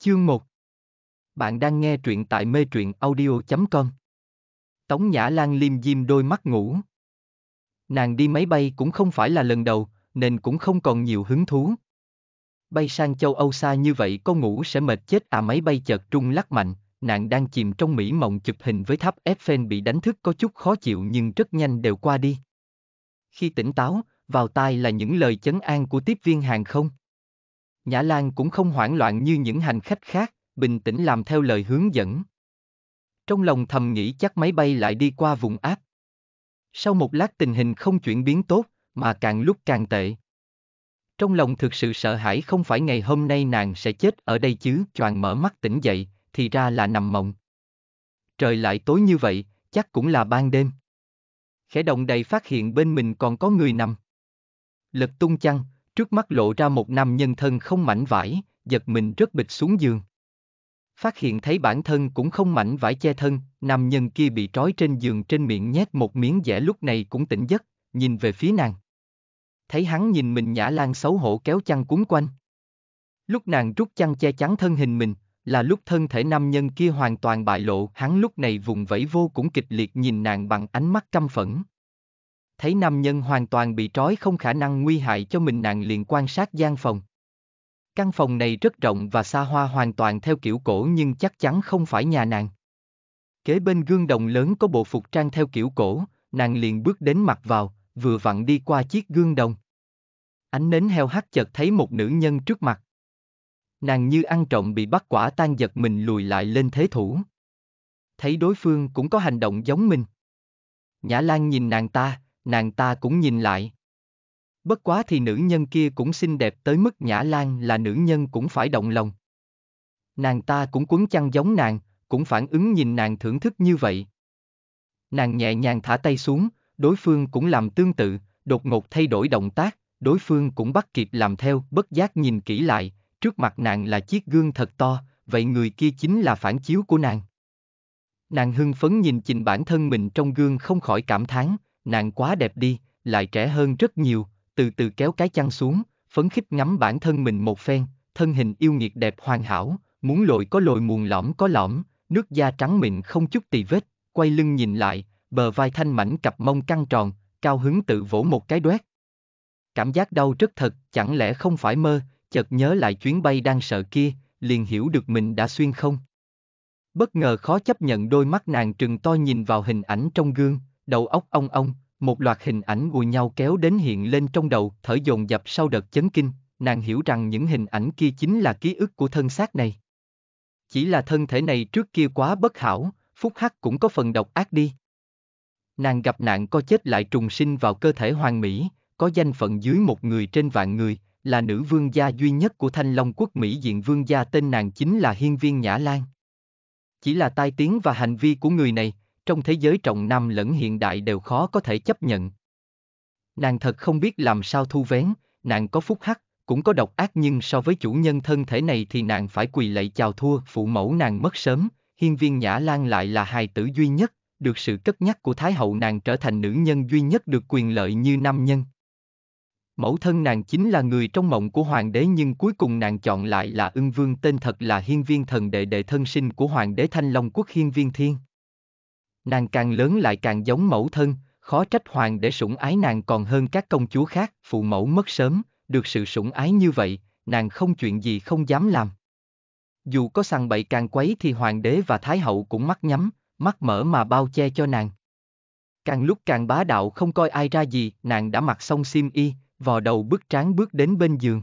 Chương 1 Bạn đang nghe truyện tại mê truyện audio.com Tống Nhã Lan liêm diêm đôi mắt ngủ. Nàng đi máy bay cũng không phải là lần đầu, nên cũng không còn nhiều hứng thú. Bay sang châu Âu xa như vậy có ngủ sẽ mệt chết à máy bay chợt trung lắc mạnh, nàng đang chìm trong mỹ mộng chụp hình với tháp Eiffel bị đánh thức có chút khó chịu nhưng rất nhanh đều qua đi. Khi tỉnh táo, vào tai là những lời chấn an của tiếp viên hàng không. Nhã Lan cũng không hoảng loạn như những hành khách khác, bình tĩnh làm theo lời hướng dẫn. Trong lòng thầm nghĩ chắc máy bay lại đi qua vùng áp. Sau một lát tình hình không chuyển biến tốt, mà càng lúc càng tệ. Trong lòng thực sự sợ hãi không phải ngày hôm nay nàng sẽ chết ở đây chứ, choàng mở mắt tỉnh dậy, thì ra là nằm mộng. Trời lại tối như vậy, chắc cũng là ban đêm. Khẽ động đầy phát hiện bên mình còn có người nằm. Lật tung chăn, Trước mắt lộ ra một nam nhân thân không mảnh vải, giật mình rất bịch xuống giường. Phát hiện thấy bản thân cũng không mảnh vải che thân, nam nhân kia bị trói trên giường trên miệng nhét một miếng dẻ lúc này cũng tỉnh giấc, nhìn về phía nàng. Thấy hắn nhìn mình nhã lan xấu hổ kéo chăn cuốn quanh. Lúc nàng rút chăn che chắn thân hình mình, là lúc thân thể nam nhân kia hoàn toàn bại lộ, hắn lúc này vùng vẫy vô cũng kịch liệt nhìn nàng bằng ánh mắt căm phẫn thấy nam nhân hoàn toàn bị trói không khả năng nguy hại cho mình nàng liền quan sát gian phòng. Căn phòng này rất rộng và xa hoa hoàn toàn theo kiểu cổ nhưng chắc chắn không phải nhà nàng. Kế bên gương đồng lớn có bộ phục trang theo kiểu cổ, nàng liền bước đến mặt vào, vừa vặn đi qua chiếc gương đồng. Ánh nến heo hắt chợt thấy một nữ nhân trước mặt. Nàng như ăn trộm bị bắt quả tan giật mình lùi lại lên thế thủ. Thấy đối phương cũng có hành động giống mình. Nhã Lan nhìn nàng ta, nàng ta cũng nhìn lại. Bất quá thì nữ nhân kia cũng xinh đẹp tới mức Nhã Lan là nữ nhân cũng phải động lòng. Nàng ta cũng cuốn chăn giống nàng, cũng phản ứng nhìn nàng thưởng thức như vậy. Nàng nhẹ nhàng thả tay xuống, đối phương cũng làm tương tự, đột ngột thay đổi động tác, đối phương cũng bắt kịp làm theo, bất giác nhìn kỹ lại, trước mặt nàng là chiếc gương thật to, vậy người kia chính là phản chiếu của nàng. Nàng hưng phấn nhìn trình bản thân mình trong gương không khỏi cảm thán, nàng quá đẹp đi, lại trẻ hơn rất nhiều, từ từ kéo cái chăn xuống, phấn khích ngắm bản thân mình một phen, thân hình yêu nghiệt đẹp hoàn hảo, muốn lội có lội muồn lõm có lõm, nước da trắng mịn không chút tì vết, quay lưng nhìn lại, bờ vai thanh mảnh cặp mông căng tròn, cao hứng tự vỗ một cái đoét. Cảm giác đau rất thật, chẳng lẽ không phải mơ, chợt nhớ lại chuyến bay đang sợ kia, liền hiểu được mình đã xuyên không. Bất ngờ khó chấp nhận đôi mắt nàng trừng to nhìn vào hình ảnh trong gương, đầu óc ong ong, một loạt hình ảnh gùi nhau kéo đến hiện lên trong đầu, thở dồn dập sau đợt chấn kinh, nàng hiểu rằng những hình ảnh kia chính là ký ức của thân xác này. Chỉ là thân thể này trước kia quá bất hảo, phúc hắc cũng có phần độc ác đi. Nàng gặp nạn co chết lại trùng sinh vào cơ thể hoàng mỹ, có danh phận dưới một người trên vạn người, là nữ vương gia duy nhất của Thanh Long quốc Mỹ diện vương gia tên nàng chính là Hiên Viên Nhã Lan. Chỉ là tai tiếng và hành vi của người này, trong thế giới trọng nam lẫn hiện đại đều khó có thể chấp nhận. Nàng thật không biết làm sao thu vén, nàng có phúc hắc, cũng có độc ác nhưng so với chủ nhân thân thể này thì nàng phải quỳ lạy chào thua, phụ mẫu nàng mất sớm, hiên viên nhã lan lại là hài tử duy nhất, được sự cất nhắc của Thái hậu nàng trở thành nữ nhân duy nhất được quyền lợi như nam nhân. Mẫu thân nàng chính là người trong mộng của hoàng đế nhưng cuối cùng nàng chọn lại là ưng vương tên thật là hiên viên thần đệ đệ thân sinh của hoàng đế Thanh Long quốc hiên viên thiên nàng càng lớn lại càng giống mẫu thân, khó trách hoàng để sủng ái nàng còn hơn các công chúa khác, phụ mẫu mất sớm, được sự sủng ái như vậy, nàng không chuyện gì không dám làm. Dù có sằng bậy càng quấy thì hoàng đế và thái hậu cũng mắt nhắm, mắt mở mà bao che cho nàng. Càng lúc càng bá đạo không coi ai ra gì, nàng đã mặc xong xiêm y, vò đầu bước tráng bước đến bên giường.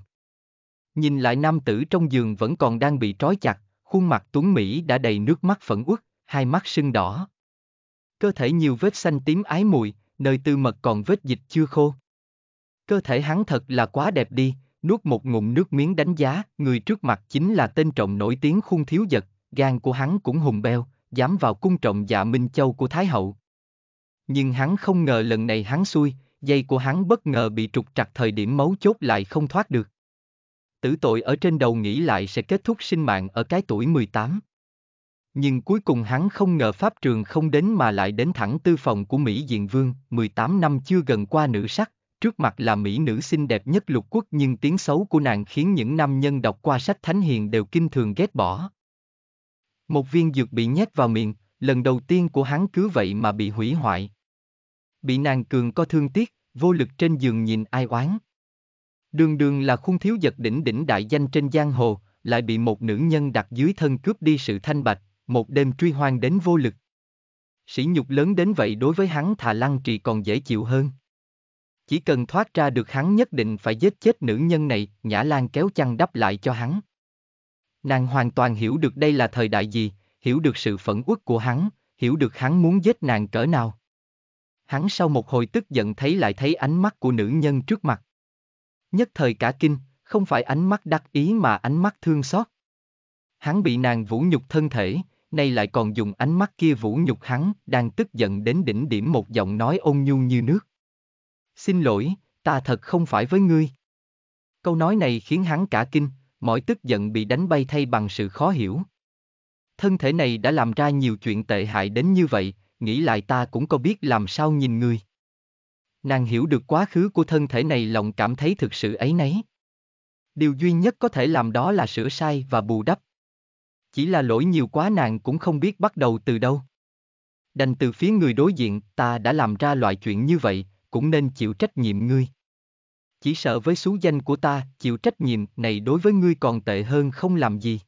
Nhìn lại nam tử trong giường vẫn còn đang bị trói chặt, khuôn mặt tuấn Mỹ đã đầy nước mắt phẫn uất, hai mắt sưng đỏ cơ thể nhiều vết xanh tím ái mùi, nơi tư mật còn vết dịch chưa khô. Cơ thể hắn thật là quá đẹp đi, nuốt một ngụm nước miếng đánh giá, người trước mặt chính là tên trọng nổi tiếng khung thiếu giật, gan của hắn cũng hùng beo, dám vào cung trọng dạ Minh Châu của Thái Hậu. Nhưng hắn không ngờ lần này hắn xui, dây của hắn bất ngờ bị trục trặc thời điểm mấu chốt lại không thoát được. Tử tội ở trên đầu nghĩ lại sẽ kết thúc sinh mạng ở cái tuổi 18. Nhưng cuối cùng hắn không ngờ pháp trường không đến mà lại đến thẳng tư phòng của Mỹ Diện Vương, 18 năm chưa gần qua nữ sắc, trước mặt là Mỹ nữ xinh đẹp nhất lục quốc nhưng tiếng xấu của nàng khiến những nam nhân đọc qua sách thánh hiền đều kinh thường ghét bỏ. Một viên dược bị nhét vào miệng, lần đầu tiên của hắn cứ vậy mà bị hủy hoại. Bị nàng cường có thương tiếc, vô lực trên giường nhìn ai oán. Đường đường là khung thiếu giật đỉnh đỉnh đại danh trên giang hồ, lại bị một nữ nhân đặt dưới thân cướp đi sự thanh bạch, một đêm truy hoang đến vô lực. Sỉ nhục lớn đến vậy đối với hắn thà lăng trì còn dễ chịu hơn. Chỉ cần thoát ra được hắn nhất định phải giết chết nữ nhân này, Nhã Lan kéo chăn đắp lại cho hắn. Nàng hoàn toàn hiểu được đây là thời đại gì, hiểu được sự phẫn uất của hắn, hiểu được hắn muốn giết nàng cỡ nào. Hắn sau một hồi tức giận thấy lại thấy ánh mắt của nữ nhân trước mặt. Nhất thời cả kinh, không phải ánh mắt đắc ý mà ánh mắt thương xót. Hắn bị nàng vũ nhục thân thể, nay lại còn dùng ánh mắt kia vũ nhục hắn, đang tức giận đến đỉnh điểm một giọng nói ôn nhu như nước. Xin lỗi, ta thật không phải với ngươi. Câu nói này khiến hắn cả kinh, mọi tức giận bị đánh bay thay bằng sự khó hiểu. Thân thể này đã làm ra nhiều chuyện tệ hại đến như vậy, nghĩ lại ta cũng có biết làm sao nhìn ngươi. Nàng hiểu được quá khứ của thân thể này lòng cảm thấy thực sự ấy nấy. Điều duy nhất có thể làm đó là sửa sai và bù đắp, chỉ là lỗi nhiều quá nàng cũng không biết bắt đầu từ đâu. Đành từ phía người đối diện, ta đã làm ra loại chuyện như vậy, cũng nên chịu trách nhiệm ngươi. Chỉ sợ với số danh của ta, chịu trách nhiệm này đối với ngươi còn tệ hơn không làm gì.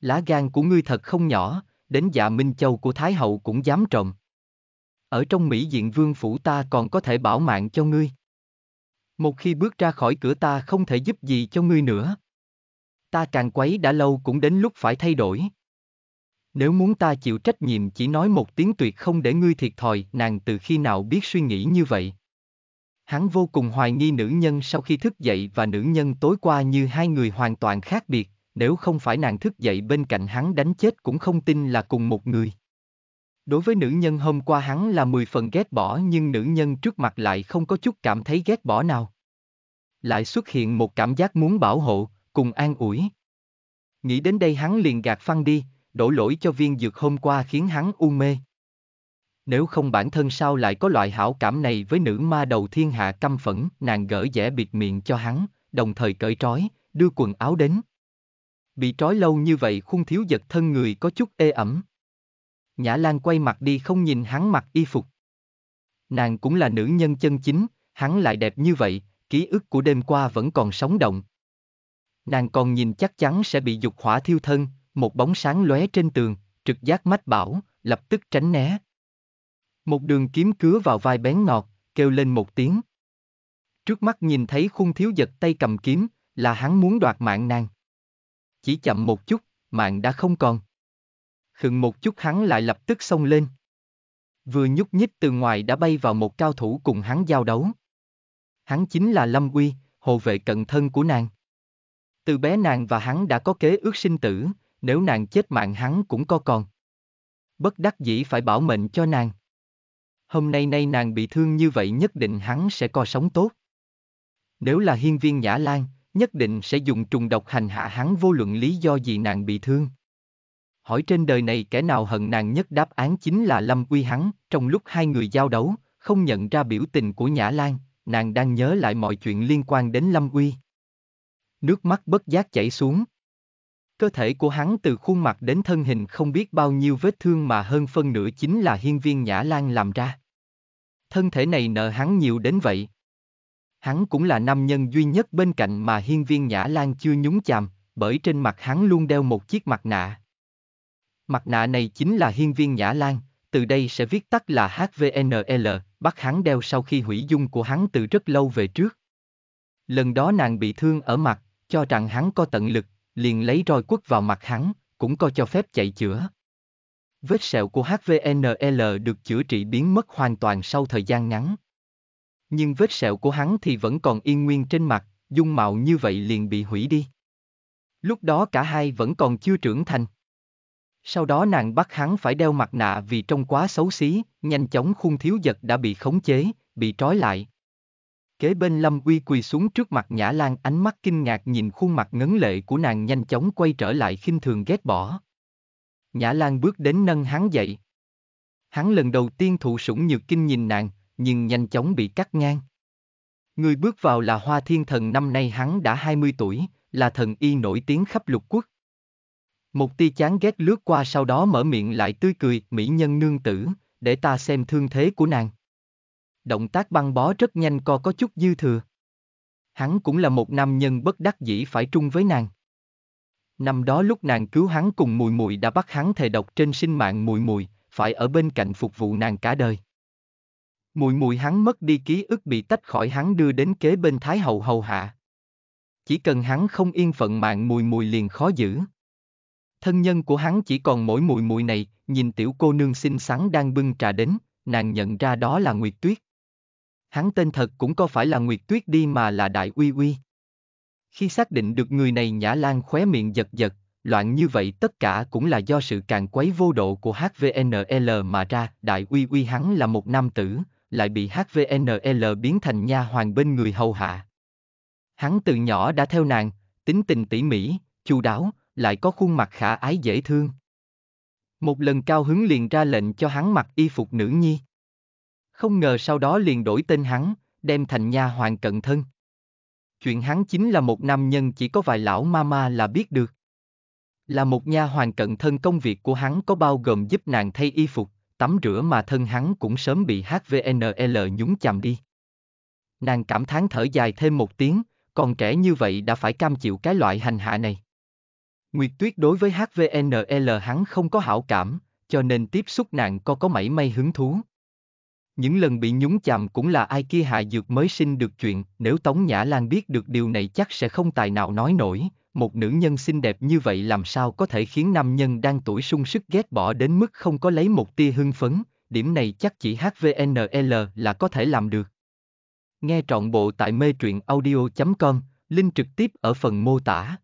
Lá gan của ngươi thật không nhỏ, đến dạ Minh Châu của Thái Hậu cũng dám trộm. Ở trong Mỹ diện vương phủ ta còn có thể bảo mạng cho ngươi. Một khi bước ra khỏi cửa ta không thể giúp gì cho ngươi nữa. Ta càng quấy đã lâu cũng đến lúc phải thay đổi. Nếu muốn ta chịu trách nhiệm chỉ nói một tiếng tuyệt không để ngươi thiệt thòi, nàng từ khi nào biết suy nghĩ như vậy. Hắn vô cùng hoài nghi nữ nhân sau khi thức dậy và nữ nhân tối qua như hai người hoàn toàn khác biệt, nếu không phải nàng thức dậy bên cạnh hắn đánh chết cũng không tin là cùng một người. Đối với nữ nhân hôm qua hắn là 10 phần ghét bỏ nhưng nữ nhân trước mặt lại không có chút cảm thấy ghét bỏ nào. Lại xuất hiện một cảm giác muốn bảo hộ, cùng an ủi. Nghĩ đến đây hắn liền gạt phăng đi, đổ lỗi cho viên dược hôm qua khiến hắn u mê. Nếu không bản thân sao lại có loại hảo cảm này với nữ ma đầu thiên hạ căm phẫn, nàng gỡ dẻ bịt miệng cho hắn, đồng thời cởi trói, đưa quần áo đến. Bị trói lâu như vậy khung thiếu giật thân người có chút ê ẩm. Nhã Lan quay mặt đi không nhìn hắn mặc y phục. Nàng cũng là nữ nhân chân chính, hắn lại đẹp như vậy, ký ức của đêm qua vẫn còn sống động, nàng còn nhìn chắc chắn sẽ bị dục hỏa thiêu thân, một bóng sáng lóe trên tường, trực giác mách bảo, lập tức tránh né. Một đường kiếm cứa vào vai bén ngọt, kêu lên một tiếng. Trước mắt nhìn thấy khung thiếu giật tay cầm kiếm, là hắn muốn đoạt mạng nàng. Chỉ chậm một chút, mạng đã không còn. Khựng một chút hắn lại lập tức xông lên. Vừa nhúc nhích từ ngoài đã bay vào một cao thủ cùng hắn giao đấu. Hắn chính là Lâm Uy, hộ vệ cận thân của nàng. Từ bé nàng và hắn đã có kế ước sinh tử, nếu nàng chết mạng hắn cũng có còn. Bất đắc dĩ phải bảo mệnh cho nàng. Hôm nay nay nàng bị thương như vậy nhất định hắn sẽ co sống tốt. Nếu là hiên viên Nhã Lan, nhất định sẽ dùng trùng độc hành hạ hắn vô luận lý do gì nàng bị thương. Hỏi trên đời này kẻ nào hận nàng nhất đáp án chính là Lâm Uy hắn, trong lúc hai người giao đấu, không nhận ra biểu tình của Nhã Lan, nàng đang nhớ lại mọi chuyện liên quan đến Lâm Uy nước mắt bất giác chảy xuống. Cơ thể của hắn từ khuôn mặt đến thân hình không biết bao nhiêu vết thương mà hơn phân nửa chính là hiên viên Nhã Lan làm ra. Thân thể này nợ hắn nhiều đến vậy. Hắn cũng là nam nhân duy nhất bên cạnh mà hiên viên Nhã Lan chưa nhúng chàm, bởi trên mặt hắn luôn đeo một chiếc mặt nạ. Mặt nạ này chính là hiên viên Nhã Lan, từ đây sẽ viết tắt là HVNL, bắt hắn đeo sau khi hủy dung của hắn từ rất lâu về trước. Lần đó nàng bị thương ở mặt, cho rằng hắn có tận lực, liền lấy roi quất vào mặt hắn, cũng có cho phép chạy chữa. Vết sẹo của HVNL được chữa trị biến mất hoàn toàn sau thời gian ngắn. Nhưng vết sẹo của hắn thì vẫn còn yên nguyên trên mặt, dung mạo như vậy liền bị hủy đi. Lúc đó cả hai vẫn còn chưa trưởng thành. Sau đó nàng bắt hắn phải đeo mặt nạ vì trông quá xấu xí, nhanh chóng khung thiếu giật đã bị khống chế, bị trói lại, Kế bên Lâm Uy quỳ xuống trước mặt Nhã Lan ánh mắt kinh ngạc nhìn khuôn mặt ngấn lệ của nàng nhanh chóng quay trở lại khinh thường ghét bỏ. Nhã Lan bước đến nâng hắn dậy. Hắn lần đầu tiên thụ sủng nhược kinh nhìn nàng, nhưng nhanh chóng bị cắt ngang. Người bước vào là Hoa Thiên Thần năm nay hắn đã 20 tuổi, là thần y nổi tiếng khắp lục quốc. Một tia chán ghét lướt qua sau đó mở miệng lại tươi cười, mỹ nhân nương tử, để ta xem thương thế của nàng động tác băng bó rất nhanh co có chút dư thừa. Hắn cũng là một nam nhân bất đắc dĩ phải trung với nàng. Năm đó lúc nàng cứu hắn cùng mùi mùi đã bắt hắn thề độc trên sinh mạng mùi mùi, phải ở bên cạnh phục vụ nàng cả đời. Mùi mùi hắn mất đi ký ức bị tách khỏi hắn đưa đến kế bên Thái Hậu hầu hạ. Chỉ cần hắn không yên phận mạng mùi mùi liền khó giữ. Thân nhân của hắn chỉ còn mỗi mùi mùi này, nhìn tiểu cô nương xinh xắn đang bưng trà đến, nàng nhận ra đó là Nguyệt Tuyết hắn tên thật cũng có phải là Nguyệt Tuyết đi mà là Đại Uy Uy. Khi xác định được người này Nhã Lan khóe miệng giật giật, loạn như vậy tất cả cũng là do sự càng quấy vô độ của HVNL mà ra, Đại Uy Uy hắn là một nam tử, lại bị HVNL biến thành nha hoàng bên người hầu hạ. Hắn từ nhỏ đã theo nàng, tính tình tỉ mỉ, chu đáo, lại có khuôn mặt khả ái dễ thương. Một lần cao hứng liền ra lệnh cho hắn mặc y phục nữ nhi không ngờ sau đó liền đổi tên hắn, đem thành nha hoàng cận thân. Chuyện hắn chính là một nam nhân chỉ có vài lão mama là biết được. Là một nha hoàng cận thân công việc của hắn có bao gồm giúp nàng thay y phục, tắm rửa mà thân hắn cũng sớm bị HVNL nhúng chàm đi. Nàng cảm thán thở dài thêm một tiếng, còn trẻ như vậy đã phải cam chịu cái loại hành hạ này. Nguyệt Tuyết đối với HVNL hắn không có hảo cảm, cho nên tiếp xúc nàng có có mảy may hứng thú. Những lần bị nhúng chàm cũng là ai kia hạ dược mới sinh được chuyện, nếu Tống Nhã Lan biết được điều này chắc sẽ không tài nào nói nổi, một nữ nhân xinh đẹp như vậy làm sao có thể khiến nam nhân đang tuổi sung sức ghét bỏ đến mức không có lấy một tia hưng phấn, điểm này chắc chỉ HVNL là có thể làm được. Nghe trọn bộ tại mê truyện audio.com, link trực tiếp ở phần mô tả.